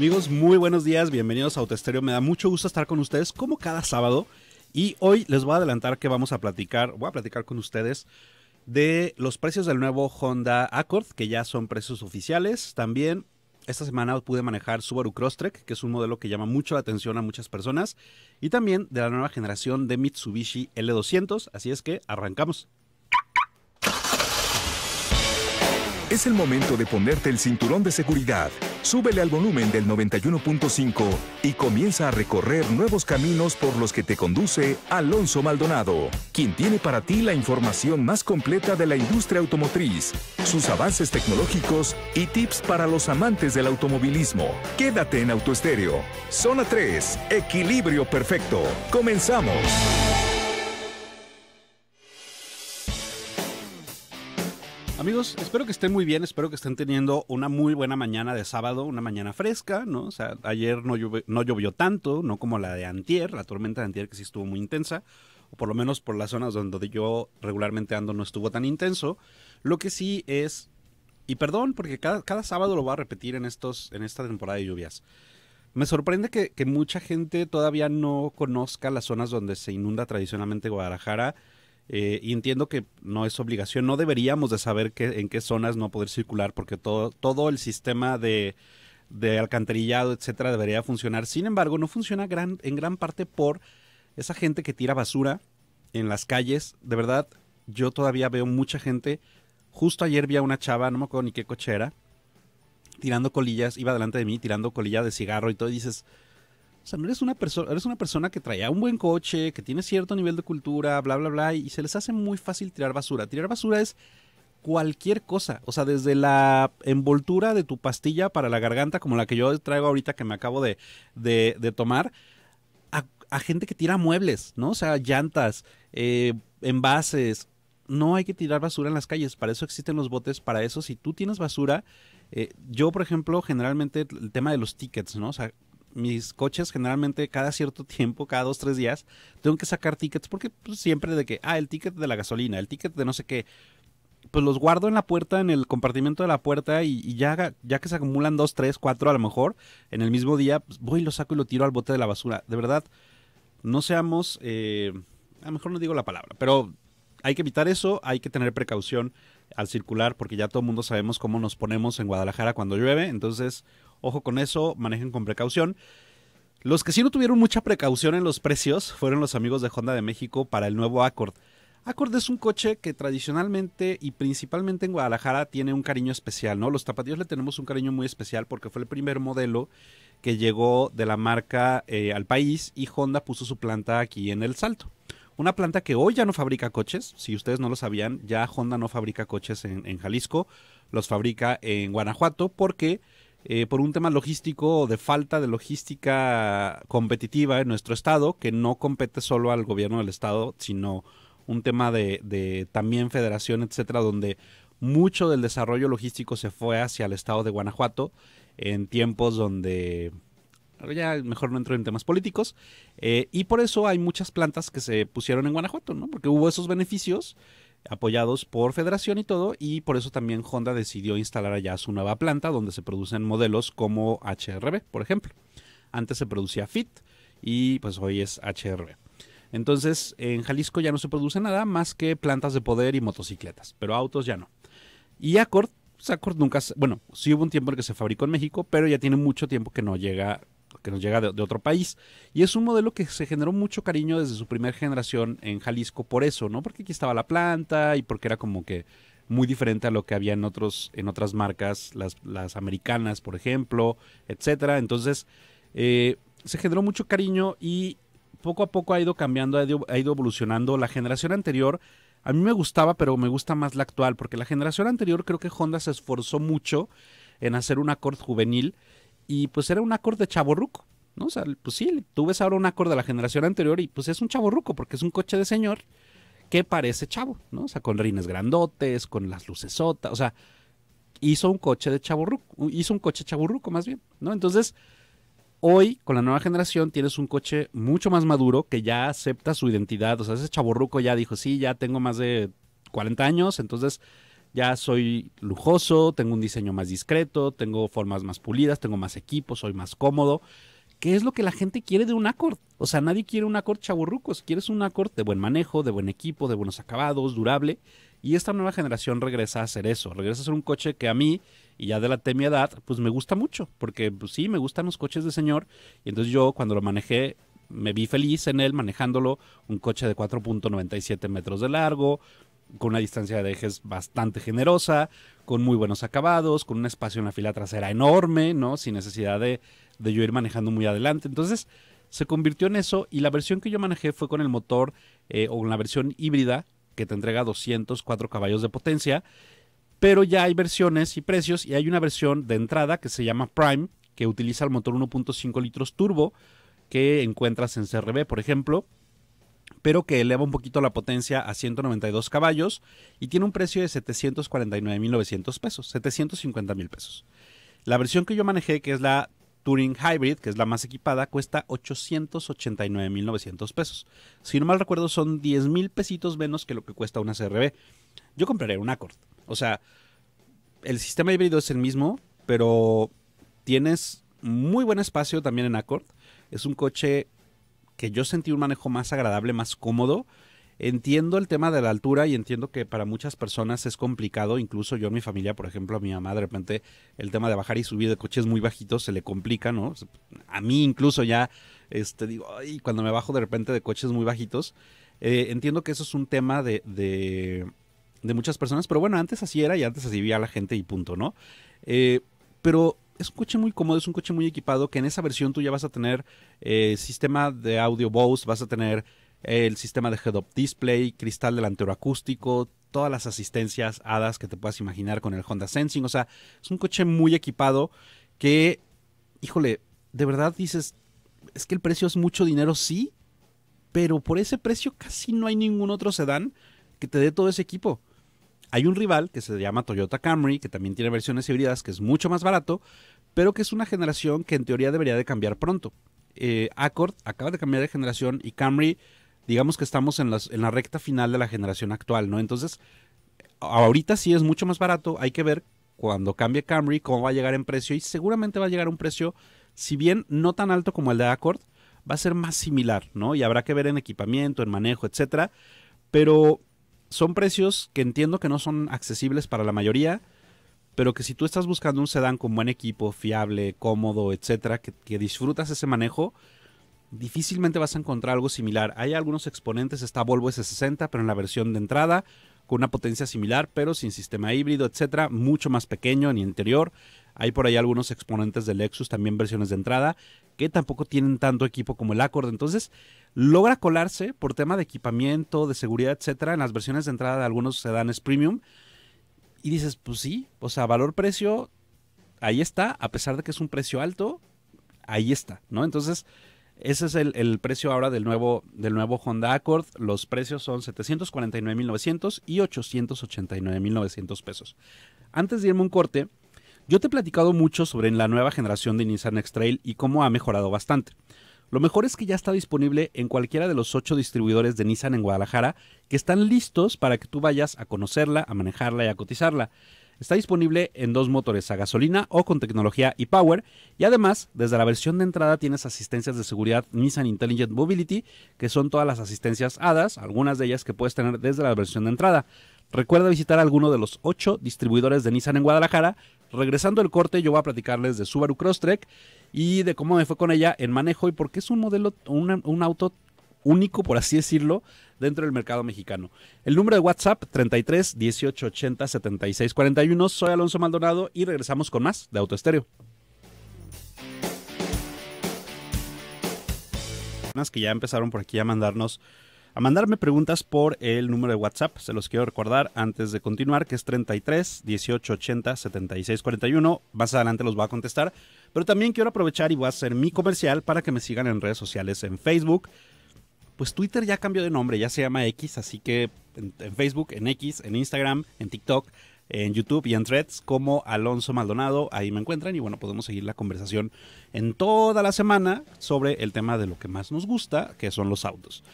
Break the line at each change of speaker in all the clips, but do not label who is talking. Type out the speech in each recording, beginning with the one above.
Amigos, muy buenos días, bienvenidos a Autoestéreo. Me da mucho gusto estar con ustedes como cada sábado. Y hoy les voy a adelantar que vamos a platicar, voy a platicar con ustedes de los precios del nuevo Honda Accord, que ya son precios oficiales. También esta semana pude manejar Subaru Crosstrek, que es un modelo que llama mucho la atención a muchas personas. Y también de la nueva generación de Mitsubishi L200. Así es que arrancamos. Es el momento de ponerte el cinturón de seguridad Súbele al volumen del 91.5 y comienza a recorrer nuevos caminos por los que te conduce Alonso Maldonado, quien tiene para ti la información más completa de la industria automotriz, sus avances tecnológicos y tips para los amantes del automovilismo. Quédate en Autoestéreo. Zona 3, equilibrio perfecto. Comenzamos. Amigos, espero que estén muy bien, espero que estén teniendo una muy buena mañana de sábado, una mañana fresca, ¿no? O sea, ayer no, llovió, tanto, no como la de antier, la tormenta de antier que sí estuvo muy intensa, o por lo menos por las zonas donde yo regularmente ando no estuvo tan intenso. Lo que sí es, y perdón, porque cada, cada sábado lo voy a repetir en, estos, en esta temporada de lluvias. Me sorprende que, que mucha gente todavía no conozca las zonas donde se inunda tradicionalmente Guadalajara eh, y entiendo que no es obligación, no deberíamos de saber en qué zonas no poder circular, porque todo, todo el sistema de, de alcantarillado, etcétera, debería funcionar. Sin embargo, no funciona en gran parte por esa gente que tira basura en las calles. De verdad, yo todavía veo mucha gente. Justo ayer vi a una chava, no me acuerdo ni qué coche era, tirando colillas, iba delante de mí tirando colilla de cigarro y todo, y dices, o sea, no eres una persona, eres una persona que traía un buen coche, que tiene cierto nivel de cultura, bla, bla, bla, y se les hace muy fácil tirar basura. Tirar basura es cualquier cosa, o sea, desde la envoltura de tu pastilla para la garganta, como la que yo traigo ahorita que me acabo de, tomar, a, gente que tira muebles, ¿no? O sea, llantas, eh, envases. No hay que tirar basura en las calles, para eso existen los botes, para eso si tú tienes basura, eh, yo por ejemplo generalmente el tema de los tickets, ¿no? O sea, mis coches generalmente cada cierto tiempo, cada dos, tres días, tengo que sacar tickets porque pues, siempre de que, ah, el ticket de la gasolina, el ticket de no sé qué, pues los guardo en la puerta, en el compartimento de la puerta y, ya, ya que se acumulan dos, tres, cuatro a lo mejor, en el mismo día, pues, voy y lo saco y lo tiro al bote de la basura. De verdad, no seamos, eh, a lo mejor no digo la palabra, pero hay que evitar eso, hay que tener precaución al circular porque ya todo el mundo sabemos cómo nos ponemos en Guadalajara cuando llueve, entonces Ojo con eso, manejen con precaución. Los que sí no tuvieron mucha precaución en los precios fueron los amigos de Honda de México para el nuevo Accord. Accord es un coche que tradicionalmente y principalmente en Guadalajara tiene un cariño especial, ¿no? Los tapatíos le tenemos un cariño muy especial porque fue el primer modelo que llegó de la marca eh, al país y Honda puso su planta aquí en El Salto. Una planta que hoy ya no fabrica coches, si ustedes no lo sabían, ya Honda no fabrica coches en Jalisco, los fabrica en Guanajuato porque eh, por un tema logístico o de falta de logística competitiva en nuestro estado, que no compete solo al gobierno del estado, sino un tema de, también federación, etcétera, donde mucho del desarrollo logístico se fue hacia el estado de Guanajuato en tiempos donde ya mejor no entro en temas políticos. Eh, y por eso hay muchas plantas que se pusieron en Guanajuato, ¿no? Porque hubo esos beneficios apoyados por Federación y todo, y por eso también Honda decidió instalar allá su nueva planta donde se producen modelos como HRB, por ejemplo. Antes se producía Fit y pues hoy es HRB. Entonces, en Jalisco ya no se produce nada más que plantas de poder y motocicletas, pero autos ya no. Y Accord, pues, nunca, bueno, sí hubo un tiempo en el que se fabricó en México, pero ya tiene mucho tiempo que no llega que nos llega de, otro país. Y es un modelo que se generó mucho cariño desde su primera generación en Jalisco por eso, ¿no? Porque aquí estaba la planta y porque era como que muy diferente a lo que había en, otros, en otras marcas, las, americanas, por ejemplo, etcétera. Entonces, eh, se generó mucho cariño y poco a poco ha ido cambiando, ha ido, ha ido evolucionando. La generación anterior a mí me gustaba, pero me gusta más la actual, porque la generación anterior creo que Honda se esforzó mucho en hacer un acorde juvenil y pues era un acorde chaborruco, ¿no? O sea, pues sí, tú ves ahora un acorde de la generación anterior y pues es un chaborruco porque es un coche de señor que parece chavo, ¿no? O sea, con rines grandotes, con las luces sotas, o sea, hizo un coche de chaborruco, hizo un coche chaborruco más bien, ¿no? Entonces, hoy con la nueva generación tienes un coche mucho más maduro que ya acepta su identidad, o sea, ese chaborruco ya dijo, sí, ya tengo más de 40 años, entonces ya soy lujoso, tengo un diseño más discreto, tengo formas más pulidas, tengo más equipo, soy más cómodo. ¿Qué es lo que la gente quiere de un Accord? O sea, nadie quiere un Accord chaburrucos, quieres un Accord de buen manejo, de buen equipo, de buenos acabados, durable. Y esta nueva generación regresa a hacer eso, regresa a ser un coche que a mí, y ya de la mi edad, pues me gusta mucho, porque pues, sí, me gustan los coches de señor. Y entonces yo cuando lo manejé, me vi feliz en él manejándolo, un coche de 4.97 metros de largo, con una distancia de ejes bastante generosa, con muy buenos acabados, con un espacio en la fila trasera enorme, ¿no? Sin necesidad de, yo ir manejando muy adelante. Entonces se convirtió en eso y la versión que yo manejé fue con el motor eh, o con la versión híbrida que te entrega 204 caballos de potencia, pero ya hay versiones y precios y hay una versión de entrada que se llama Prime, que utiliza el motor 1.5 litros turbo que encuentras en CRB, por ejemplo, pero que eleva un poquito la potencia a 192 caballos y tiene un precio de 749.900 pesos, 750 pesos. La versión que yo manejé, que es la Touring Hybrid, que es la más equipada, cuesta 889.900 pesos. Si no mal recuerdo, son 10.000 pesitos menos que lo que cuesta una CRB. Yo compraré un Accord. O sea, el sistema híbrido es el mismo, pero tienes muy buen espacio también en Accord. Es un coche que yo sentí un manejo más agradable, más cómodo. Entiendo el tema de la altura y entiendo que para muchas personas es complicado, incluso yo en mi familia, por ejemplo, a mi mamá de repente el tema de bajar y subir de coches muy bajitos se le complica, ¿no? A mí incluso ya, este, digo, ay, cuando me bajo de repente de coches muy bajitos, eh, entiendo que eso es un tema de, muchas personas, pero bueno, antes así era y antes así vivía la gente y punto, ¿no? Eh, pero es un coche muy cómodo, es un coche muy equipado, que en esa versión tú ya vas a tener eh, sistema de audio Bose, vas a tener el sistema de head-up display, cristal delantero acústico, todas las asistencias hadas que te puedas imaginar con el Honda Sensing. O sea, es un coche muy equipado que, híjole, de verdad dices, es que el precio es mucho dinero, sí, pero por ese precio casi no hay ningún otro sedán que te dé todo ese equipo. Hay un rival que se llama Toyota Camry, que también tiene versiones híbridas, que es mucho más barato, pero que es una generación que en teoría debería de cambiar pronto. Eh, Accord acaba de cambiar de generación y Camry, digamos que estamos en, la recta final de la generación actual, ¿no? Entonces, ahorita sí es mucho más barato, hay que ver cuando cambie Camry cómo va a llegar en precio y seguramente va a llegar a un precio, si bien no tan alto como el de Accord, va a ser más similar, ¿no? Y habrá que ver en equipamiento, en manejo, etcétera. Pero son precios que entiendo que no son accesibles para la mayoría, pero que si tú estás buscando un sedán con buen equipo, fiable, cómodo, etcétera, que, que disfrutas ese manejo, difícilmente vas a encontrar algo similar. Hay algunos exponentes, está Volvo S60, pero en la versión de entrada, con una potencia similar, pero sin sistema híbrido, etcétera, mucho más pequeño ni interior. Hay por ahí algunos exponentes de Lexus, también versiones de entrada, que tampoco tienen tanto equipo como el Accord. Entonces, logra colarse por tema de equipamiento, de seguridad, etcétera, en las versiones de entrada de algunos sedanes premium. Y dices, pues sí, o sea, valor-precio, ahí está, a pesar de que es un precio alto, ahí está, ¿no? Entonces, ese es el, precio ahora del nuevo, del nuevo Honda Accord. Los precios son 749.900 y 889.900 pesos. Antes de irme un corte, yo te he platicado mucho sobre la nueva generación de Nissan X-Trail y cómo ha mejorado bastante. Lo mejor es que ya está disponible en cualquiera de los ocho distribuidores de Nissan en Guadalajara que están listos para que tú vayas a conocerla, a manejarla y a cotizarla. Está disponible en dos motores a gasolina o con tecnología e-Power y además desde la versión de entrada tienes asistencias de seguridad Nissan Intelligent Mobility que son todas las asistencias HADAS, algunas de ellas que puedes tener desde la versión de entrada. Recuerda visitar alguno de los ocho distribuidores de Nissan en Guadalajara. Regresando al corte, yo voy a platicarles de Subaru Crosstrek y de cómo me fue con ella en manejo y por qué es un modelo, un auto único, por así decirlo, dentro del mercado mexicano. El número de WhatsApp 33 18 80 76 41. Soy Alonso Maldonado y regresamos con más de Autoestéreo. que ya empezaron por aquí a mandarnos a mandarme preguntas por el número de WhatsApp. Se los quiero recordar antes de continuar, que es 33 18 80 76 41. Más adelante los voy a contestar. Pero también quiero aprovechar y voy a hacer mi comercial para que me sigan en redes sociales en Facebook, pues Twitter ya cambió de nombre, ya se llama X, así que en, Facebook, en X, en Instagram, en TikTok, en YouTube y en Threads como Alonso Maldonado. Ahí me encuentran y bueno, podemos seguir la conversación en toda la semana sobre el tema de lo que más nos gusta, que son los autos.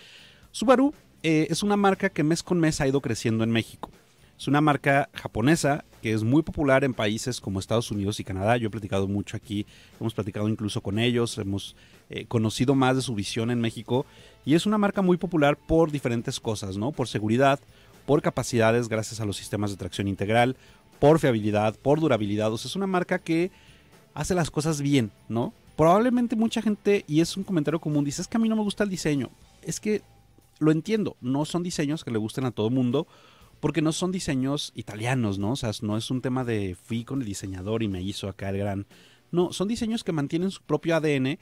Subaru eh, es una marca que mes con mes ha ido creciendo en México. Es una marca japonesa que es muy popular en países como Estados Unidos y Canadá. Yo he platicado mucho aquí, hemos platicado incluso con ellos, hemos eh, conocido más de su visión en México y es una marca muy popular por diferentes cosas, ¿no? Por seguridad, por capacidades gracias a los sistemas de tracción integral, por fiabilidad, por durabilidad. O sea, es una marca que hace las cosas bien, ¿no? Probablemente mucha gente, y es un comentario común, dice, es que a mí no me gusta el diseño. Es que lo entiendo, no son diseños que le gusten a todo el mundo porque no son diseños italianos, ¿no? O sea, no es un tema de fui con el diseñador y me hizo acá el gran... No, son diseños que mantienen su propio ADN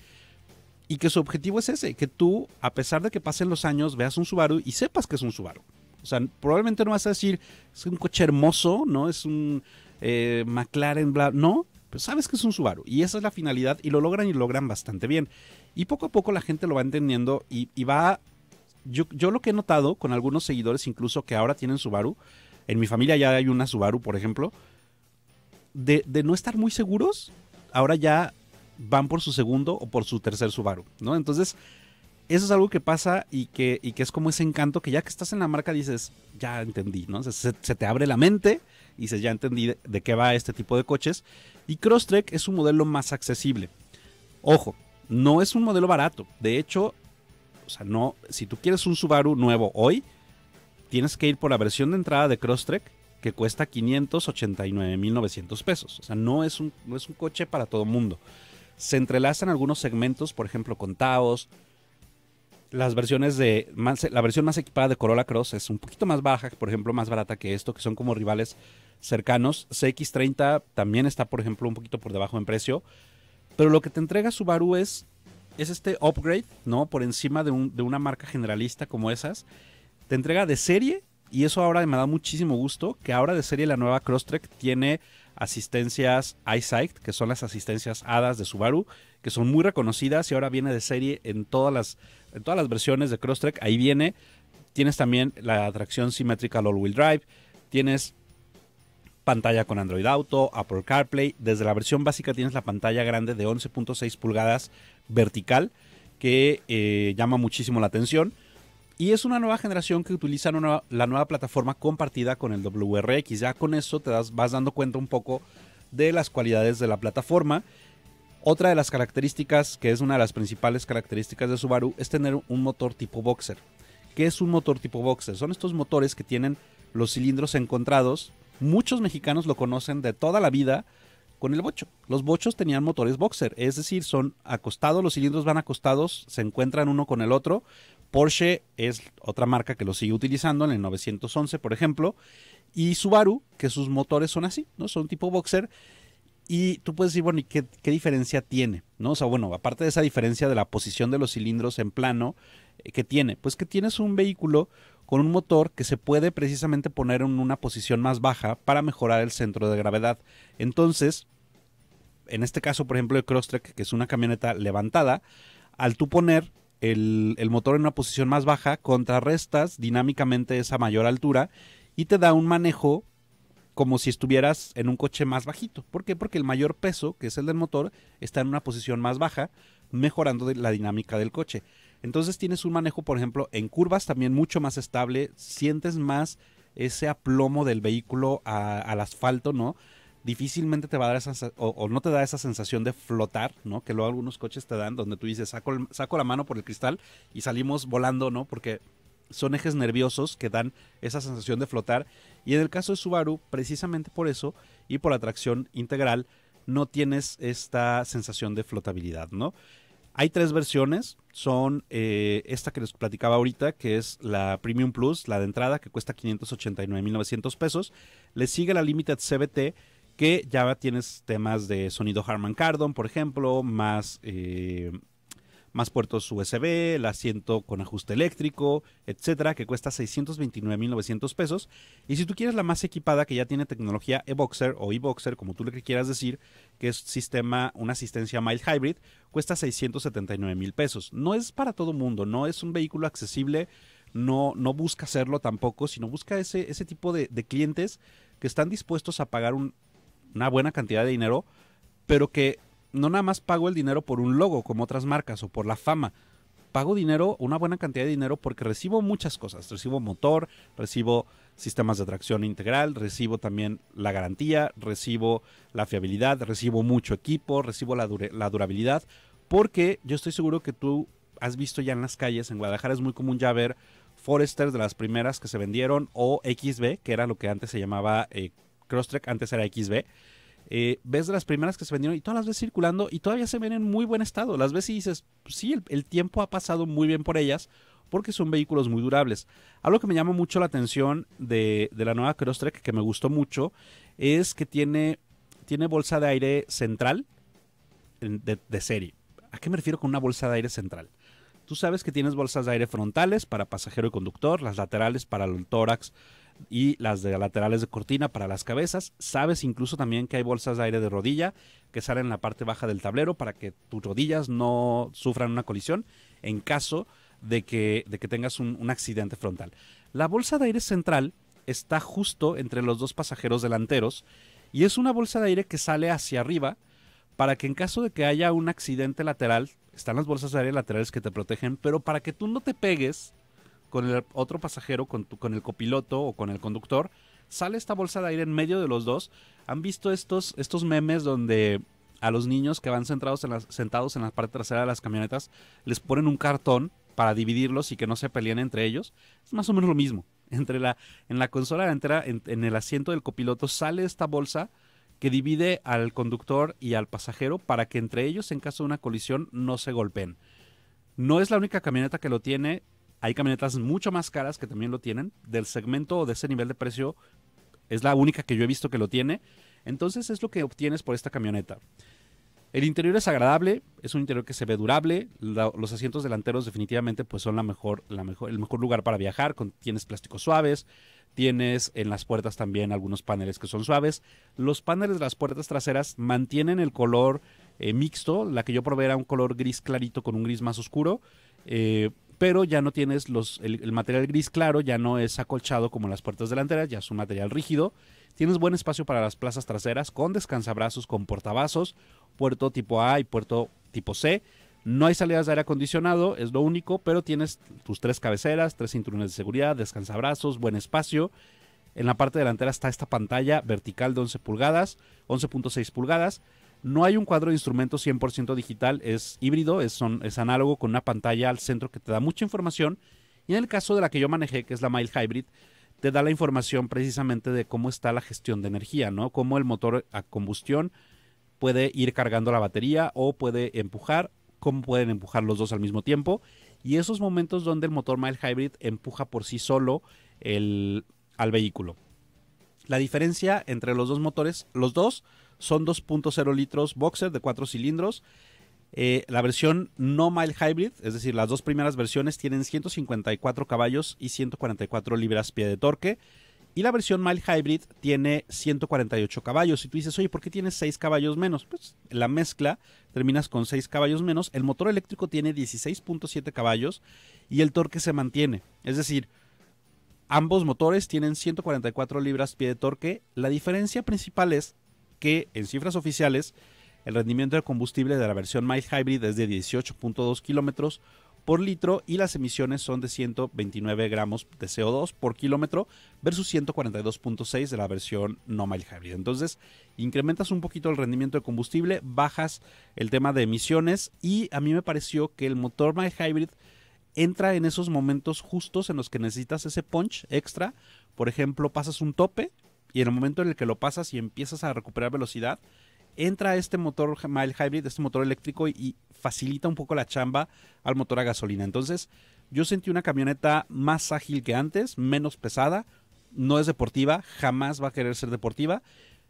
y que su objetivo es ese, que tú, a pesar de que pasen los años, veas un Subaru y sepas que es un Subaru. O sea, probablemente no vas a decir, es un coche hermoso, ¿no? Es un eh, McLaren, bla... No, pero sabes que es un Subaru y esa es la finalidad y lo logran y lo logran bastante bien. Y poco a poco la gente lo va entendiendo y va yo, lo que he notado con algunos seguidores, incluso que ahora tienen Subaru, en mi familia ya hay una Subaru, por ejemplo, de, no estar muy seguros, ahora ya van por su segundo o por su tercer Subaru, ¿no? Entonces, eso es algo que pasa y que, que es como ese encanto que ya que estás en la marca dices, ya entendí, ¿no? Se, te abre la mente y dices, ya entendí de, de, qué va este tipo de coches. Y Crosstrek es un modelo más accesible. Ojo, no es un modelo barato. De hecho, o sea, no, si tú quieres un Subaru nuevo hoy, tienes que ir por la versión de entrada de Crosstrek que cuesta 589.900 pesos. O sea, no es, un, no es un coche para todo mundo. Se entrelazan algunos segmentos, por ejemplo, con Taos. Las versiones de. la versión más equipada de Corolla Cross es un poquito más baja, por ejemplo, más barata que esto, que son como rivales cercanos. CX30 también está, por ejemplo, un poquito por debajo en precio. Pero lo que te entrega Subaru es es este upgrade, ¿no? Por encima de, un, de una marca generalista como esas. Te entrega de serie y eso ahora me da muchísimo gusto que ahora de serie la nueva Crosstrek tiene asistencias EyeSight, que son las asistencias hadas de Subaru, que son muy reconocidas y ahora viene de serie en todas las, en todas las versiones de Crosstrek. Ahí viene. Tienes también la atracción simétrica All Wheel Drive. Tienes pantalla con Android Auto, Apple CarPlay. Desde la versión básica tienes la pantalla grande de 11.6 pulgadas vertical que eh, llama muchísimo la atención. Y es una nueva generación que utiliza la nueva plataforma compartida con el WRX. Ya con eso te das, vas dando cuenta un poco de las cualidades de la plataforma. Otra de las características, que es una de las principales características de Subaru, es tener un motor tipo boxer. ¿Qué es un motor tipo boxer? Son estos motores que tienen los cilindros encontrados. Muchos mexicanos lo conocen de toda la vida con el bocho. Los bochos tenían motores boxer, es decir, son acostados, los cilindros van acostados, se encuentran uno con el otro. Porsche es otra marca que lo sigue utilizando en el 911, por ejemplo, y Subaru, que sus motores son así, ¿no? Son tipo boxer. Y tú puedes decir, bueno, ¿y qué, diferencia tiene? ¿No? O sea, bueno, aparte de esa diferencia de la posición de los cilindros en plano, eh, ¿qué tiene? Pues que tienes un vehículo con un motor que se puede precisamente poner en una posición más baja para mejorar el centro de gravedad. Entonces, en este caso, por ejemplo, el Crosstrek, que es una camioneta levantada, al tú poner el, el, motor en una posición más baja, contrarrestas dinámicamente esa mayor altura y te da un manejo como si estuvieras en un coche más bajito. ¿Por qué? Porque el mayor peso, que es el del motor, está en una posición más baja, mejorando la dinámica del coche. Entonces tienes un manejo, por ejemplo, en curvas también mucho más estable, sientes más ese aplomo del vehículo al asfalto, ¿no? Difícilmente te va a dar esa, o, o, no te da esa sensación de flotar, ¿no? Que luego algunos coches te dan, donde tú dices, saco la mano por el cristal y salimos volando, ¿no? Porque son ejes nerviosos que dan esa sensación de flotar. Y en el caso de Subaru, precisamente por eso y por la tracción integral, no tienes esta sensación de flotabilidad, ¿no? Hay tres versiones. Son eh, esta que les platicaba ahorita, que es la Premium Plus, la de entrada, que cuesta 589.900 pesos. Le sigue la Limited CBT, que ya tienes temas de sonido Harman Kardon, por ejemplo, más eh, más puertos USB, el asiento con ajuste eléctrico, etcétera, que cuesta 629.900 pesos. Y si tú quieres la más equipada, que ya tiene tecnología e-boxer o e-boxer, como tú le quieras decir, que es sistema, una asistencia mild hybrid, cuesta 679.000 pesos. No es para todo mundo, no es un vehículo accesible, no, no busca hacerlo tampoco, sino busca ese, ese tipo de, clientes que están dispuestos a pagar una buena cantidad de dinero, pero que no nada más pago el dinero por un logo como otras marcas o por la fama. Pago dinero, una buena cantidad de dinero, porque recibo muchas cosas. Recibo motor, recibo sistemas de tracción integral, recibo también la garantía, recibo la fiabilidad, recibo mucho equipo, recibo la, durabilidad, porque yo estoy seguro que tú has visto ya en las calles, en Guadalajara es muy común ya ver Foresters de las primeras que se vendieron o XB, que era lo que antes se llamaba eh, Crosstrek, antes era XB, ves eh, ves las primeras que se vendieron y todas las ves circulando y todavía se ven en muy buen estado. Las ves y dices, sí, el, tiempo ha pasado muy bien por ellas porque son vehículos muy durables. Algo que me llama mucho la atención de, de la nueva Crosstrek que me gustó mucho es que tiene, tiene bolsa de aire central de serie. ¿A qué me refiero con una bolsa de aire central? Tú sabes que tienes bolsas de aire frontales para pasajero y conductor, las laterales para el tórax y las de laterales de cortina para las cabezas. Sabes incluso también que hay bolsas de aire de rodilla que salen en la parte baja del tablero para que tus rodillas no sufran una colisión en caso de que, tengas un accidente frontal. La bolsa de aire central está justo entre los dos pasajeros delanteros y es una bolsa de aire que sale hacia arriba para que en caso de que haya un accidente lateral, están las bolsas de aire laterales que te protegen, pero para que tú no te pegues con el otro pasajero, con, el copiloto o con el conductor, sale esta bolsa de aire en medio de los dos. ¿Han visto estos, estos memes donde a los niños que van centrados en las, sentados en la parte trasera de las camionetas les ponen un cartón para dividirlos y que no se peleen entre ellos? Es más o menos lo mismo. Entre la, en la consola entera, en el asiento del copiloto, sale esta bolsa que divide al conductor y al pasajero para que entre ellos, en caso de una colisión, no se golpeen. No es la única camioneta que lo tiene. Hay camionetas mucho más caras que también lo tienen. Del segmento o de ese nivel de precio, es la única que yo he visto que lo tiene. Entonces es lo que obtienes por esta camioneta. El interior es agradable, es un interior que se ve durable, los asientos delanteros definitivamente pues son la mejor, la mejor, el mejor lugar para viajar, tienes plásticos suaves, tienes en las puertas también algunos paneles que son suaves. Los paneles de las puertas traseras mantienen el color eh, mixto, la que yo probé era un color gris clarito con un gris más oscuro. Eh, pero ya no tienes los, el, material gris claro, ya no es acolchado como las puertas delanteras, ya es un material rígido. Tienes buen espacio para las plazas traseras con descansabrazos, con portavasos, puerto tipo A y puerto tipo C. No hay salidas de aire acondicionado, es lo único, pero tienes tus tres cabeceras, tres cinturones de seguridad, descansabrazos, buen espacio. En la parte delantera está esta pantalla vertical de 11 pulgadas, 11.6 pulgadas, no hay un cuadro de instrumentos 100% digital, es híbrido, es, son, es análogo con una pantalla al centro que te da mucha información. Y en el caso de la que yo manejé, que es la Mile Hybrid, te da la información precisamente de cómo está la gestión de energía, ¿no? Cómo el motor a combustión puede ir cargando la batería o puede empujar, cómo pueden empujar los dos al mismo tiempo. Y esos momentos donde el motor Mile Hybrid empuja por sí solo el, al vehículo. La diferencia entre los dos motores, los dos son 2.0 litros boxer de 4 cilindros. Eh, la versión no mild hybrid, es decir, las dos primeras versiones tienen 154 caballos y 144 libras-pie de torque. Y la versión mild hybrid tiene 148 caballos. Y tú dices, oye, ¿por qué tienes 6 caballos menos? Pues la mezcla terminas con 6 caballos menos. El motor eléctrico tiene 16.7 caballos y el torque se mantiene. Es decir, ambos motores tienen 144 libras-pie de torque. La diferencia principal es que en cifras oficiales el rendimiento del combustible de la versión mild hybrid es de 18.2 kilómetros por litro y las emisiones son de 129 gramos de CO2 por kilómetro versus 142.6 de la versión no mild hybrid. Entonces, incrementas un poquito el rendimiento de combustible, bajas el tema de emisiones y a mí me pareció que el motor mild hybrid entra en esos momentos justos en los que necesitas ese punch extra. Por ejemplo, pasas un tope y en el momento en el que lo pasas y empiezas a recuperar velocidad, entra este motor mild hybrid, este motor eléctrico y facilita un poco la chamba al motor a gasolina. Entonces, yo sentí una camioneta más ágil que antes, menos pesada, no es deportiva, jamás va a querer ser deportiva,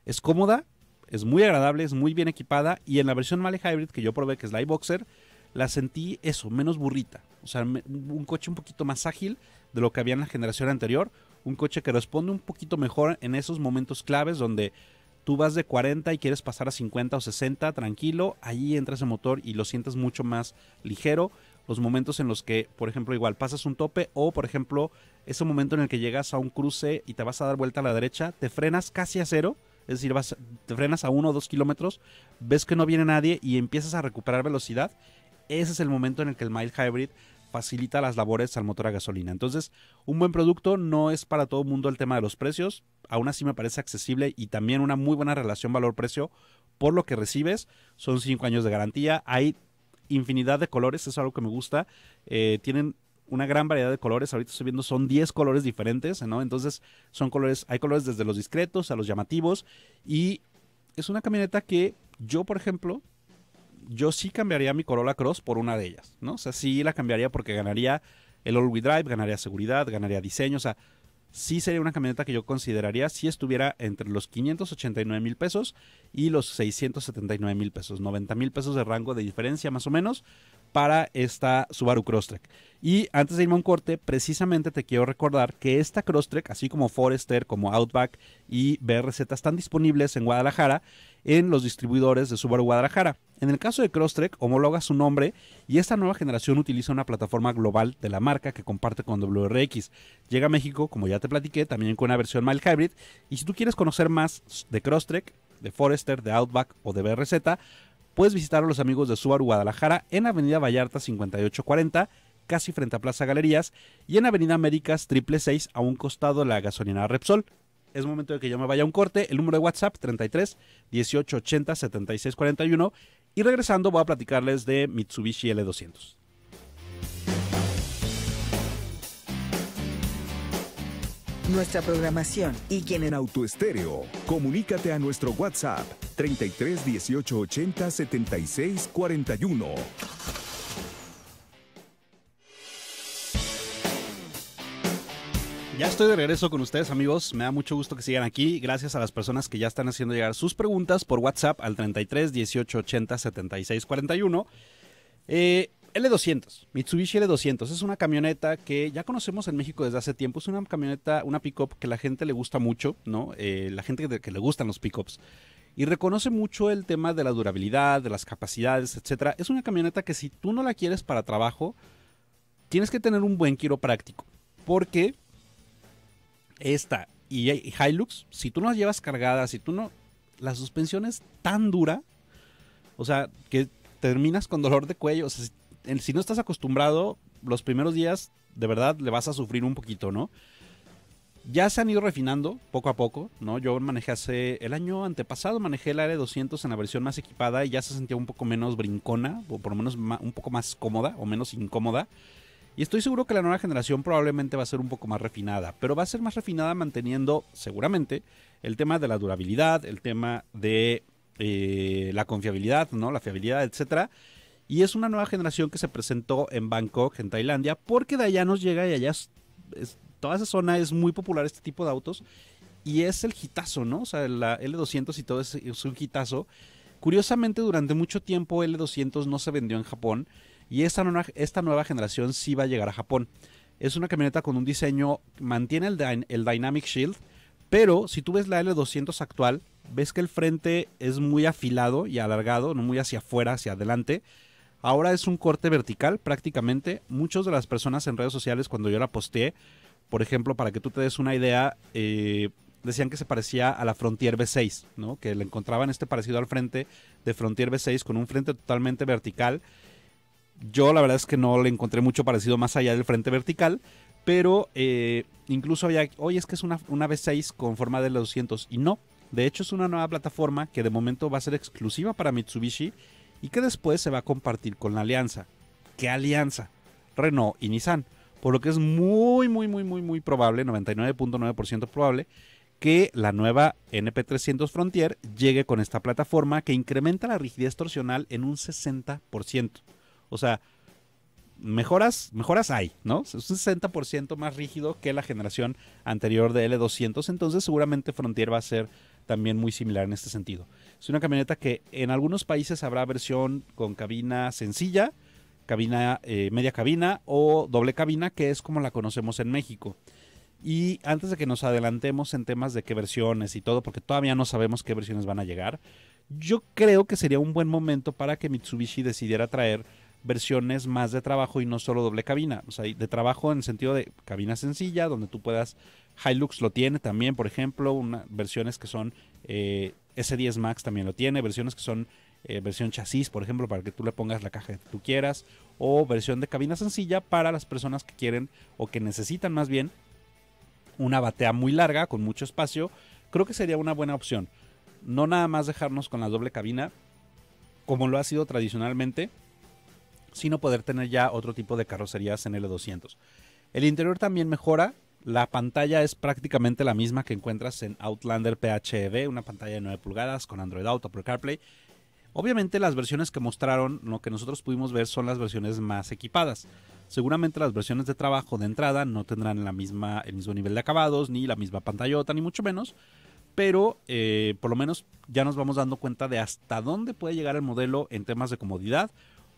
es cómoda, es muy agradable, es muy bien equipada y en la versión mild hybrid que yo probé que es la iBoxer, la sentí eso, menos burrita, o sea, un coche un poquito más ágil de lo que había en la generación anterior, un coche que responde un poquito mejor en esos momentos claves donde tú vas de 40 y quieres pasar a 50 o 60, tranquilo, ahí entra ese motor y lo sientes mucho más ligero. Los momentos en los que, por ejemplo, igual pasas un tope o, por ejemplo, ese momento en el que llegas a un cruce y te vas a dar vuelta a la derecha, te frenas casi a cero, es decir, vas, te frenas a uno o dos kilómetros, ves que no viene nadie y empiezas a recuperar velocidad. Ese es el momento en el que el mild hybrid facilita las labores al motor a gasolina. Entonces, un buen producto no es para todo el mundo el tema de los precios, aún así me parece accesible y también una muy buena relación valor-precio por lo que recibes. Son cinco años de garantía, hay infinidad de colores, es algo que me gusta. Eh, tienen una gran variedad de colores, ahorita estoy viendo son 10 colores diferentes, ¿no? Entonces, son colores, hay colores desde los discretos a los llamativos y es una camioneta que yo, por ejemplo, yo sí cambiaría mi Corolla Cross por una de ellas, ¿no? O sea, sí la cambiaría porque ganaría el all-wheel drive, ganaría seguridad, ganaría diseño, o sea, sí sería una camioneta que yo consideraría si estuviera entre los 589 mil pesos y los 679 mil pesos, 90 mil pesos de rango de diferencia más o menos para esta Subaru Crosstrek. Y antes de irme a un corte, precisamente te quiero recordar que esta Crosstrek, así como Forester, como Outback y BRZ están disponibles en Guadalajara en los distribuidores de Subaru Guadalajara. En el caso de Crosstrek, homologa su nombre y esta nueva generación utiliza una plataforma global de la marca que comparte con WRX. Llega a México, como ya te platiqué, también con una versión mild hybrid. Y si tú quieres conocer más de Crosstrek, de Forester, de Outback o de BRZ, puedes visitar a los amigos de Subaru Guadalajara en Avenida Vallarta 5840 casi frente a Plaza Galerías, y en Avenida Américas 666 a un costado de la gasolinera Repsol es momento de que yo me vaya a un corte. El número de WhatsApp 33 18 80 76 41. Y regresando voy a platicarles de Mitsubishi L200. Nuestra programación y quien en Autoestéreo. Comunícate a nuestro WhatsApp 33 18 80 76 41. Ya estoy de regreso con ustedes amigos, me da mucho gusto que sigan aquí, gracias a las personas que ya están haciendo llegar sus preguntas por WhatsApp al 33 18 80 76 41. L200, Mitsubishi L200, es una camioneta que ya conocemos en México desde hace tiempo, es una camioneta, una pickup que la gente le gusta mucho, ¿no? Eh, la gente que, le gustan los pickups y reconoce mucho el tema de la durabilidad, de las capacidades, etcétera. Es una camioneta que si tú no la quieres para trabajo, tienes que tener un buen práctico. porque esta y, Hilux, si tú no las llevas cargadas, si tú no, la suspensión es tan dura, o sea, que terminas con dolor de cuello. O sea, si, no estás acostumbrado, los primeros días de verdad le vas a sufrir un poquito, ¿no? Ya se han ido refinando poco a poco, ¿no? Yo manejé hace el año antepasado, manejé el Are 200 en la versión más equipada y ya se sentía un poco menos brincona, o por lo menos un poco más cómoda o menos incómoda. Y estoy seguro que la nueva generación probablemente va a ser un poco más refinada, pero va a ser más refinada manteniendo seguramente el tema de la durabilidad, el tema de eh, la confiabilidad, ¿no? La fiabilidad, etcétera. Y es una nueva generación que se presentó en Bangkok, en Tailandia, porque de allá nos llega y allá toda esa zona es muy popular este tipo de autos. Y es el hitazo, ¿no? O sea, la L200 y todo es, un hitazo. Curiosamente, durante mucho tiempo L200 no se vendió en Japón y esta nueva, esta nueva generación sí va a llegar a Japón. Es una camioneta con un diseño, mantiene el, el Dynamic Shield, pero si tú ves la L200 actual, ves que el frente es muy afilado y alargado, no muy hacia afuera, hacia adelante. Ahora es un corte vertical prácticamente. Muchas de las personas en redes sociales cuando yo la posteé, por ejemplo, para que tú te des una idea, eh, decían que se parecía a la Frontier V6, ¿no? Que le encontraban este parecido al frente de Frontier V6 con un frente totalmente vertical yo la verdad es que no le encontré mucho parecido más allá del frente vertical, pero eh, incluso había, es que es una, una V6 con forma de l 200 y no. De hecho es una nueva plataforma que de momento va a ser exclusiva para Mitsubishi y que después se va a compartir con la alianza. ¿Qué alianza? Renault y Nissan. Por lo que es muy, muy, muy, muy, muy probable, 99.9% probable, que la nueva NP300 Frontier llegue con esta plataforma que incrementa la rigidez torsional en un 60%. O sea, mejoras, mejoras hay, ¿no? Es un 60% más rígido que la generación anterior de L200, entonces seguramente Frontier va a ser también muy similar en este sentido. Es una camioneta que en algunos países habrá versión con cabina sencilla, cabina eh, media cabina o doble cabina, que es como la conocemos en México. Y antes de que nos adelantemos en temas de qué versiones y todo, porque todavía no sabemos qué versiones van a llegar, yo creo que sería un buen momento para que Mitsubishi decidiera traer versiones más de trabajo y no solo doble cabina. O sea, de trabajo en el sentido de cabina sencilla, donde tú puedas. Hilux lo tiene también, por ejemplo, versiones que son eh, S10 Max también lo tiene, versiones que son eh, versión chasis, por ejemplo, para que tú le pongas la caja que tú quieras, o versión de cabina sencilla para las personas que quieren o que necesitan más bien una batea muy larga, con mucho espacio, creo que sería una buena opción. No nada más dejarnos con la doble cabina, como lo ha sido tradicionalmente, sino poder tener ya otro tipo de carrocerías en L200. El interior también mejora, la pantalla es prácticamente la misma que encuentras en Outlander PHEV, una pantalla de 9 pulgadas con Android Auto por CarPlay. Obviamente las versiones que mostraron, lo que nosotros pudimos ver son las versiones más equipadas. Seguramente las versiones de trabajo de entrada no tendrán la misma, el mismo nivel de acabados, ni la misma pantallota, ni mucho menos. Pero eh, por lo menos ya nos vamos dando cuenta de hasta dónde puede llegar el modelo en temas de comodidad,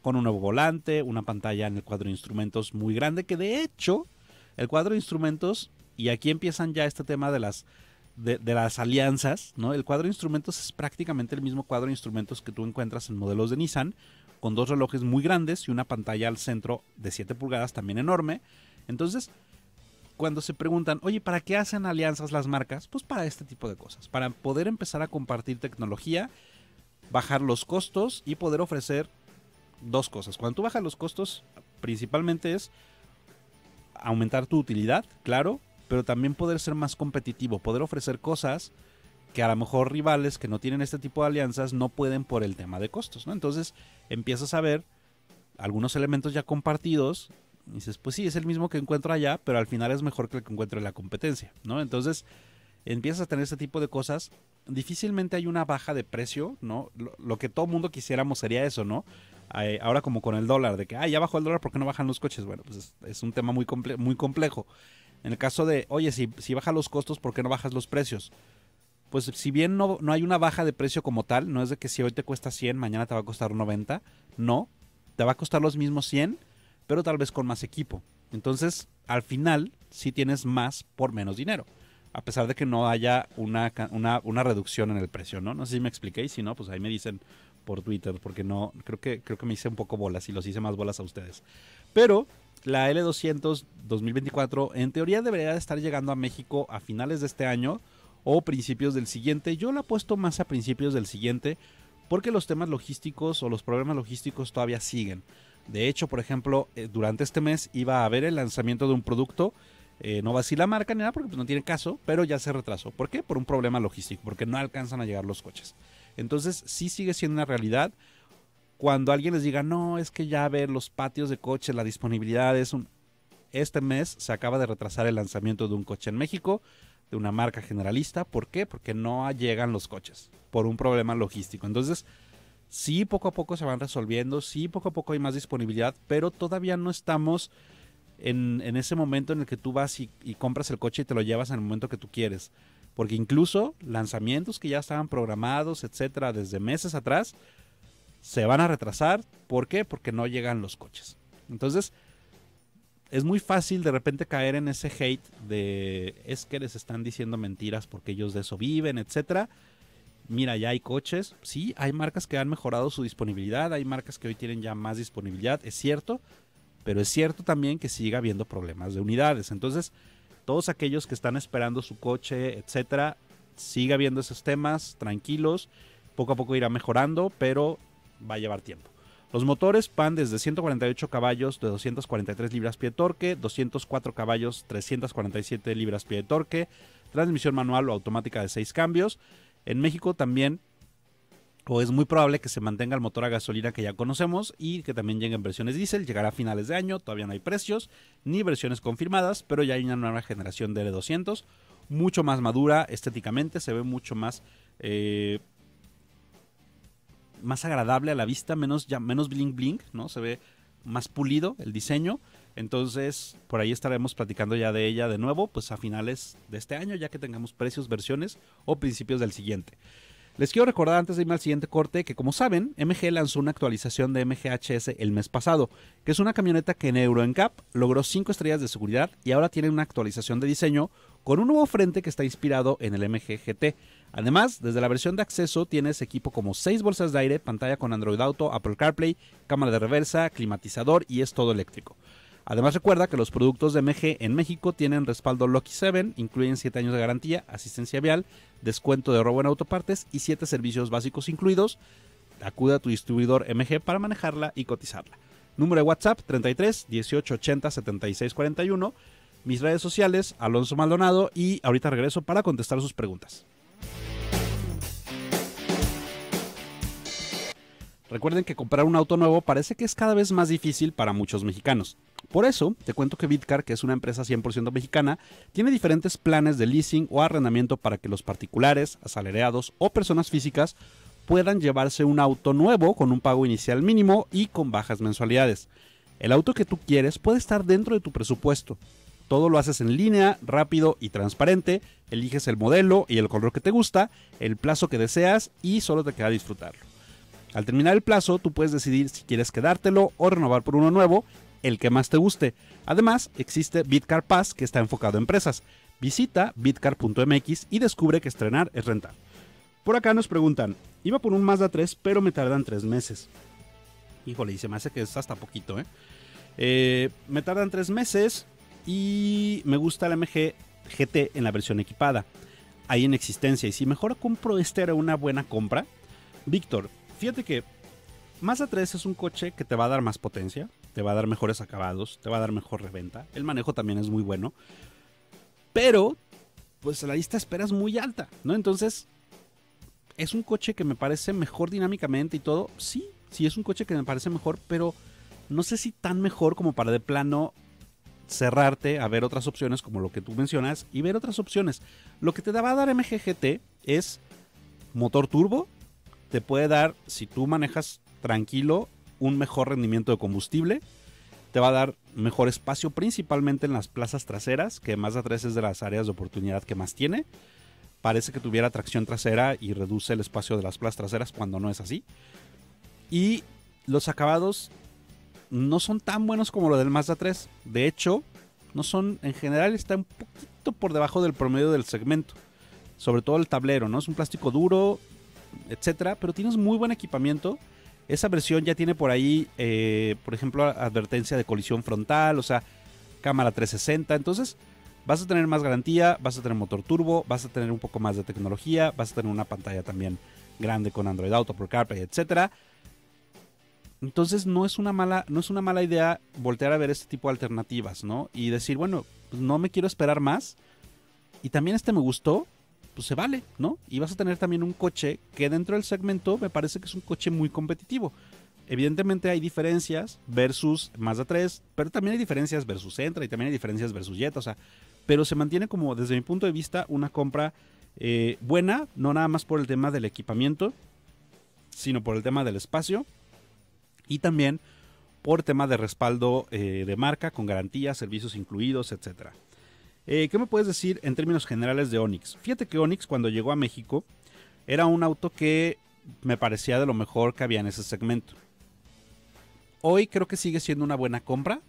con un nuevo volante, una pantalla en el cuadro de instrumentos muy grande, que de hecho el cuadro de instrumentos, y aquí empiezan ya este tema de las, de las alianzas, ¿no? El cuadro de instrumentos es prácticamente el mismo cuadro de instrumentos que tú encuentras en modelos de Nissan, con dos relojes muy grandes y una pantalla al centro de 7 pulgadas también enorme. Entonces, cuando se preguntan, oye, ¿para qué hacen alianzas las marcas? Pues para este tipo de cosas, para poder empezar a compartir tecnología, bajar los costos y poder ofrecer dos cosas. Cuando tú bajas los costos, principalmente es aumentar tu utilidad, claro, pero también poder ser más competitivo, poder ofrecer cosas que a lo mejor rivales que no tienen este tipo de alianzas no pueden por el tema de costos, ¿no? Entonces empiezas a ver algunos elementos ya compartidos y dices, pues sí, es el mismo que encuentro allá, pero al final es mejor que el que encuentro en la competencia, ¿no? Entonces empiezas a tener este tipo de cosas. Difícilmente hay una baja de precio, ¿no? Lo, que todo mundo quisiéramos sería eso, ¿no? ahora como con el dólar, de que, ah, ya bajó el dólar, ¿por qué no bajan los coches? Bueno, pues es, un tema muy, muy complejo. En el caso de, oye, si, si bajan los costos, ¿por qué no bajas los precios? Pues si bien no, hay una baja de precio como tal, no es de que si hoy te cuesta 100, mañana te va a costar 90, no, te va a costar los mismos 100, pero tal vez con más equipo. Entonces, al final, sí tienes más por menos dinero a pesar de que no haya una, una, reducción en el precio, ¿no? No sé si me expliqué si no, pues ahí me dicen por Twitter, porque no, creo que, creo que me hice un poco bolas y los hice más bolas a ustedes. Pero la L200 2024 en teoría debería estar llegando a México a finales de este año o principios del siguiente. Yo la puesto más a principios del siguiente porque los temas logísticos o los problemas logísticos todavía siguen. De hecho, por ejemplo, eh, durante este mes iba a haber el lanzamiento de un producto. Eh, no va la marca ni nada porque pues, no tiene caso, pero ya se retrasó. ¿Por qué? Por un problema logístico, porque no alcanzan a llegar los coches. Entonces sí sigue siendo una realidad. Cuando alguien les diga, no, es que ya ver los patios de coches, la disponibilidad es un... Este mes se acaba de retrasar el lanzamiento de un coche en México, de una marca generalista. ¿Por qué? Porque no llegan los coches, por un problema logístico. Entonces, sí, poco a poco se van resolviendo, sí, poco a poco hay más disponibilidad, pero todavía no estamos en, ese momento en el que tú vas y compras el coche y te lo llevas en el momento que tú quieres porque incluso lanzamientos que ya estaban programados, etcétera, desde meses atrás, se van a retrasar. ¿Por qué? Porque no llegan los coches. Entonces, es muy fácil de repente caer en ese hate de es que les están diciendo mentiras porque ellos de eso viven, etcétera. Mira, ya hay coches, sí, hay marcas que han mejorado su disponibilidad, hay marcas que hoy tienen ya más disponibilidad, es cierto, pero es cierto también que sigue habiendo problemas de unidades. Entonces, todos aquellos que están esperando su coche, etcétera, siga viendo esos temas, tranquilos, poco a poco irá mejorando, pero va a llevar tiempo. Los motores van desde 148 caballos de 243 libras-pie de torque, 204 caballos 347 libras-pie de torque, transmisión manual o automática de 6 cambios. En México también o es muy probable que se mantenga el motor a gasolina que ya conocemos y que también lleguen versiones diésel, llegará a finales de año, todavía no hay precios ni versiones confirmadas, pero ya hay una nueva generación de L200, mucho más madura estéticamente, se ve mucho más, eh, más agradable a la vista, menos, menos bling bling, ¿no? se ve más pulido el diseño, entonces por ahí estaremos platicando ya de ella de nuevo, pues a finales de este año, ya que tengamos precios, versiones o principios del siguiente. Les quiero recordar antes de irme al siguiente corte que como saben, MG lanzó una actualización de MGHS el mes pasado, que es una camioneta que en Euro NCAP logró 5 estrellas de seguridad y ahora tiene una actualización de diseño con un nuevo frente que está inspirado en el MG GT. Además, desde la versión de acceso tienes equipo como 6 bolsas de aire, pantalla con Android Auto, Apple CarPlay, cámara de reversa, climatizador y es todo eléctrico. Además recuerda que los productos de MG en México tienen respaldo Lucky 7, incluyen 7 años de garantía, asistencia vial, descuento de robo en autopartes y 7 servicios básicos incluidos. Acuda a tu distribuidor MG para manejarla y cotizarla. Número de WhatsApp 33 18 80 76 41. Mis redes sociales, Alonso Maldonado, y ahorita regreso para contestar sus preguntas. Recuerden que comprar un auto nuevo parece que es cada vez más difícil para muchos mexicanos. Por eso, te cuento que Bitcar, que es una empresa 100% mexicana, tiene diferentes planes de leasing o arrendamiento para que los particulares, asalariados o personas físicas puedan llevarse un auto nuevo con un pago inicial mínimo y con bajas mensualidades. El auto que tú quieres puede estar dentro de tu presupuesto. Todo lo haces en línea, rápido y transparente, eliges el modelo y el color que te gusta, el plazo que deseas y solo te queda disfrutarlo. Al terminar el plazo, tú puedes decidir si quieres quedártelo o renovar por uno nuevo, el que más te guste. Además, existe Bitcar Pass que está enfocado a empresas. Visita bitcar.mx y descubre que estrenar es rentar. Por acá nos preguntan, iba por un Mazda 3 pero me tardan 3 meses. Híjole, y se me hace que es hasta poquito, ¿eh? Eh, me tardan 3 meses y me gusta la MG GT en la versión equipada. Ahí en existencia y si mejor compro este era una buena compra. Víctor, fíjate que Mazda 3 es un coche que te va a dar más potencia, te va a dar mejores acabados, te va a dar mejor reventa. El manejo también es muy bueno. Pero, pues la lista de espera es muy alta, ¿no? Entonces, es un coche que me parece mejor dinámicamente y todo. Sí, sí es un coche que me parece mejor, pero no sé si tan mejor como para de plano cerrarte a ver otras opciones como lo que tú mencionas y ver otras opciones. Lo que te va a dar MGGT es motor turbo, puede dar, si tú manejas tranquilo, un mejor rendimiento de combustible, te va a dar mejor espacio principalmente en las plazas traseras, que Mazda 3 es de las áreas de oportunidad que más tiene. Parece que tuviera tracción trasera y reduce el espacio de las plazas traseras cuando no es así. Y los acabados no son tan buenos como lo del Mazda 3. De hecho, no son, en general está un poquito por debajo del promedio del segmento. Sobre todo el tablero, ¿no? Es un plástico duro, etcétera, pero tienes muy buen equipamiento. Esa versión ya tiene por ahí, eh, por ejemplo, advertencia de colisión frontal, o sea, cámara 360. Entonces, vas a tener más garantía, vas a tener motor turbo, vas a tener un poco más de tecnología, vas a tener una pantalla también grande con Android Auto, por CarPlay, etcétera. Entonces, no es una mala, no es una mala idea voltear a ver este tipo de alternativas, ¿no? Y decir, bueno, pues no me quiero esperar más. Y también este me gustó, pues se vale, ¿no? Y vas a tener también un coche que dentro del segmento me parece que es un coche muy competitivo. Evidentemente hay diferencias versus Mazda 3, pero también hay diferencias versus Sentra y también hay diferencias versus Jetta, o sea, pero se mantiene como desde mi punto de vista una compra eh, buena, no nada más por el tema del equipamiento, sino por el tema del espacio y también por tema de respaldo eh, de marca con garantías, servicios incluidos, etcétera. Eh, ¿Qué me puedes decir en términos generales de Onix? Fíjate que Onix cuando llegó a México era un auto que me parecía de lo mejor que había en ese segmento. Hoy creo que sigue siendo una buena compra,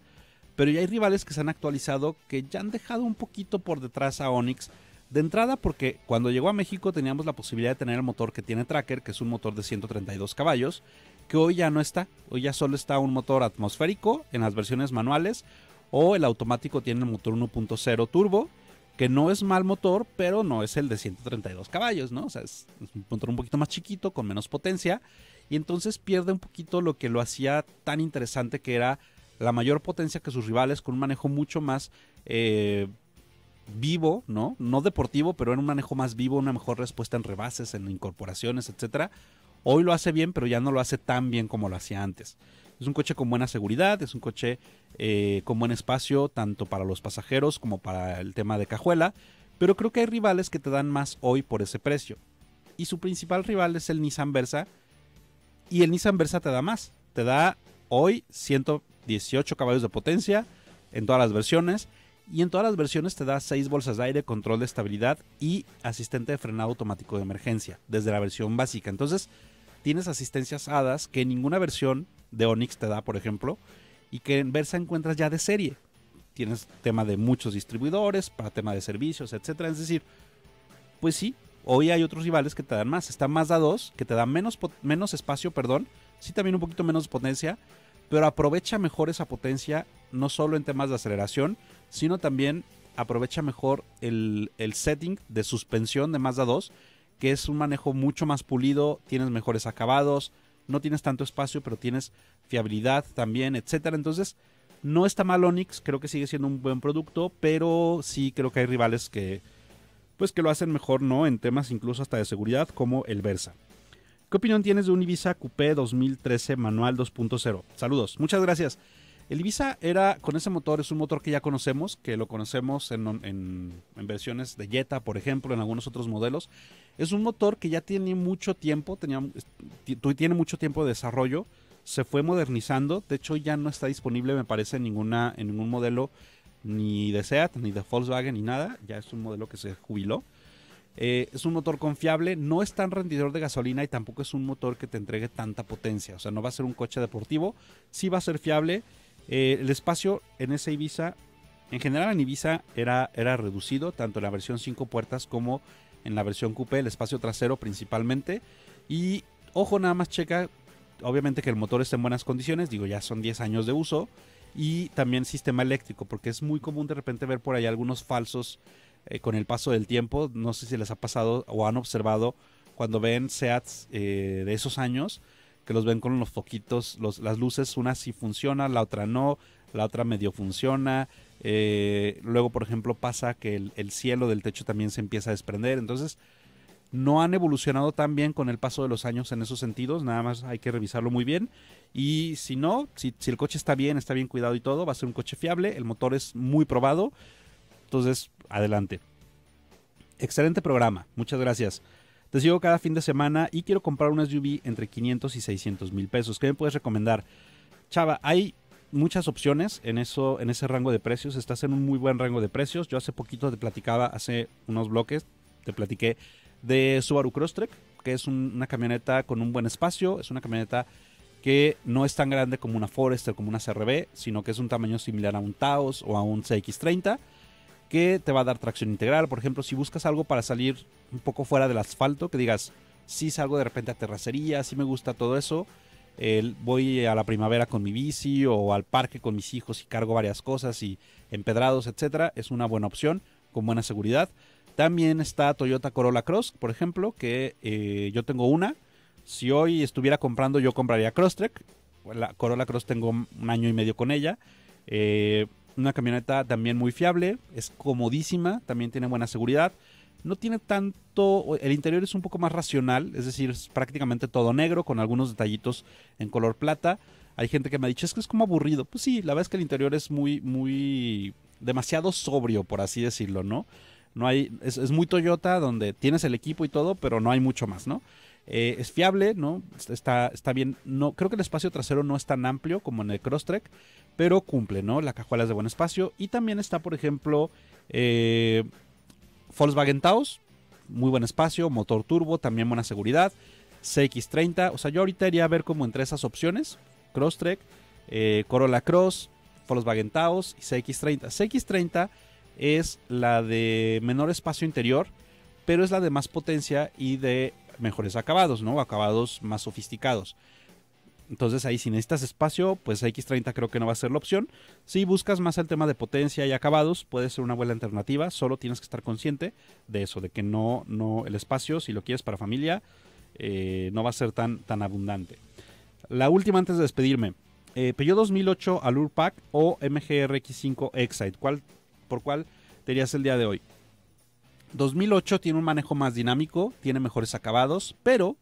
pero ya hay rivales que se han actualizado que ya han dejado un poquito por detrás a Onix. De entrada porque cuando llegó a México teníamos la posibilidad de tener el motor que tiene Tracker, que es un motor de 132 caballos, que hoy ya no está. Hoy ya solo está un motor atmosférico en las versiones manuales o el automático tiene el motor 1.0 turbo, que no es mal motor, pero no es el de 132 caballos, ¿no? O sea, es, un motor un poquito más chiquito, con menos potencia, y entonces pierde un poquito lo que lo hacía tan interesante, que era la mayor potencia que sus rivales, con un manejo mucho más eh, vivo, ¿no? No deportivo, pero en un manejo más vivo, una mejor respuesta en rebases, en incorporaciones, etc. Hoy lo hace bien, pero ya no lo hace tan bien como lo hacía antes. Es un coche con buena seguridad, es un coche eh, con buen espacio tanto para los pasajeros como para el tema de cajuela, pero creo que hay rivales que te dan más hoy por ese precio. Y su principal rival es el Nissan Versa, y el Nissan Versa te da más, te da hoy 118 caballos de potencia en todas las versiones, y en todas las versiones te da 6 bolsas de aire, control de estabilidad y asistente de frenado automático de emergencia, desde la versión básica. Entonces, tienes asistencias hadas que en ninguna versión de Onyx te da, por ejemplo, y que en Versa encuentras ya de serie. Tienes tema de muchos distribuidores, para tema de servicios, etcétera. Es decir, pues sí, hoy hay otros rivales que te dan más. Está Mazda 2, que te da menos, menos espacio, perdón, sí también un poquito menos potencia, pero aprovecha mejor esa potencia, no solo en temas de aceleración, sino también aprovecha mejor el, el setting de suspensión de Mazda 2, que es un manejo mucho más pulido, tienes mejores acabados, no tienes tanto espacio, pero tienes fiabilidad también, etcétera. Entonces, no está mal Onix, creo que sigue siendo un buen producto, pero sí creo que hay rivales que pues que lo hacen mejor, ¿no? En temas incluso hasta de seguridad, como el Versa. ¿Qué opinión tienes de un Ibiza Coupé 2013 manual 2.0? Saludos, muchas gracias. El Ibiza era con ese motor, es un motor que ya conocemos, que lo conocemos en, en versiones de Jetta, por ejemplo, en algunos otros modelos. Es un motor que ya tiene mucho tiempo, tenía, tiene mucho tiempo de desarrollo, se fue modernizando, de hecho ya no está disponible me parece en, ninguna, en ningún modelo ni de SEAT, ni de Volkswagen, ni nada, ya es un modelo que se jubiló. Eh, es un motor confiable, no es tan rendidor de gasolina y tampoco es un motor que te entregue tanta potencia. O sea, no va a ser un coche deportivo, sí va a ser fiable. Eh, el espacio en ese Ibiza, en general en Ibiza era, era reducido, tanto en la versión 5 puertas como en la versión coupé, el espacio trasero principalmente. Y ojo, nada más checa, obviamente que el motor esté en buenas condiciones, digo, ya son 10 años de uso. Y también sistema eléctrico, porque es muy común de repente ver por ahí algunos falsos eh, con el paso del tiempo. No sé si les ha pasado o han observado cuando ven SEATs eh, de esos años, que los ven con los foquitos, las luces, una sí funciona, la otra no, la otra medio funciona, eh, luego, por ejemplo, pasa que el, cielo del techo también se empieza a desprender. Entonces, no han evolucionado tan bien con el paso de los años en esos sentidos. Nada más hay que revisarlo muy bien. Y si no, si, el coche está bien, está bien cuidado y todo, va a ser un coche fiable. El motor es muy probado. Entonces, adelante. Excelente programa. Muchas gracias. Te sigo cada fin de semana y quiero comprar unas SUV entre 500 y 600 mil pesos. ¿Qué me puedes recomendar? Chava, hay muchas opciones en, eso, en ese rango de precios. Estás en un muy buen rango de precios. Yo hace poquito te platicaba, hace unos bloques, te platiqué de Subaru Crosstrek, que es una camioneta con un buen espacio. Es una camioneta que no es tan grande como una Forester, como una CRB, sino que es un tamaño similar a un Taos o a un CX30, que te va a dar tracción integral. Por ejemplo, si buscas algo para salir un poco fuera del asfalto, que digas, si salgo de repente a terracería, si me gusta todo eso voy a la primavera con mi bici o al parque con mis hijos y cargo varias cosas y empedrados, etcétera, es una buena opción con buena seguridad. También está Toyota Corolla Cross, por ejemplo, que eh, yo tengo una. Si hoy estuviera comprando, yo compraría Crosstrek. La Corolla Cross tengo un año y medio con ella. Eh, una camioneta también muy fiable, es comodísima, también tiene buena seguridad no tiene tanto, el interior es un poco más racional, es decir, es prácticamente todo negro con algunos detallitos en color plata. Hay gente que me ha dicho, es que es como aburrido. Pues sí, la verdad es que el interior es muy, muy, demasiado sobrio, por así decirlo, ¿no? No hay, es, muy Toyota donde tienes el equipo y todo, pero no hay mucho más, ¿no? Eh, es fiable, ¿no? Está, está bien. No, creo que el espacio trasero no es tan amplio como en el Crosstrek, pero cumple, ¿no? La cajuela es de buen espacio. Y también está, por ejemplo, eh, Volkswagen Taos, muy buen espacio, motor turbo, también buena seguridad. CX30, o sea, yo ahorita iría a ver como entre esas opciones, Crosstrek, eh, Corolla Cross, Volkswagen Taos y CX30. CX30 es la de menor espacio interior, pero es la de más potencia y de mejores acabados, ¿no? Acabados más sofisticados. Entonces ahí si necesitas espacio, pues X30 creo que no va a ser la opción. Si buscas más el tema de potencia y acabados, puede ser una buena alternativa, solo tienes que estar consciente de eso, de que no, no el espacio, si lo quieres para familia, eh, no va a ser tan, tan abundante. La última antes de despedirme. Eh, 2008 Allure Pack o MGRX5 Excite. ¿Cuál, ¿Por cuál te el día de hoy? 2008 tiene un manejo más dinámico, tiene mejores acabados, pero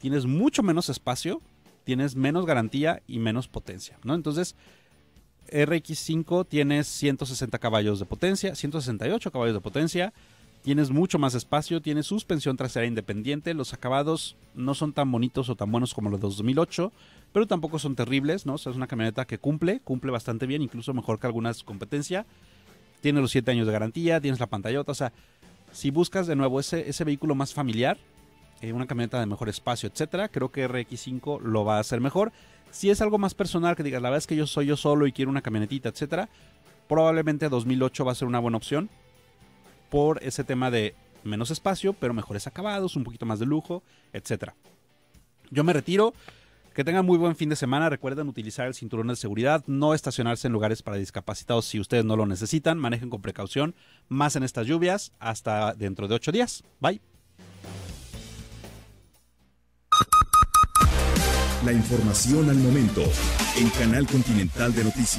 tienes mucho menos espacio tienes menos garantía y menos potencia, ¿no? Entonces, RX5 tienes 160 caballos de potencia, 168 caballos de potencia, tienes mucho más espacio, tienes suspensión trasera independiente, los acabados no son tan bonitos o tan buenos como los de 2008, pero tampoco son terribles, ¿no? es una camioneta que cumple, cumple bastante bien, incluso mejor que algunas competencia. Tiene los 7 años de garantía, tienes la pantallota, o sea, si buscas de nuevo ese vehículo más familiar, eh, una camioneta de mejor espacio, etcétera. Creo que RX5 lo va a hacer mejor. Si es algo más personal, que digas, la verdad es que yo soy yo solo y quiero una camionetita, etcétera, probablemente 2008 va a ser una buena opción por ese tema de menos espacio, pero mejores acabados, un poquito más de lujo, etcétera. Yo me retiro. Que tengan muy buen fin de semana. Recuerden utilizar el cinturón de seguridad, no estacionarse en lugares para discapacitados si ustedes no lo necesitan. Manejen con precaución, más en estas lluvias. Hasta dentro de ocho días. Bye. La información al momento en Canal Continental de Noticias.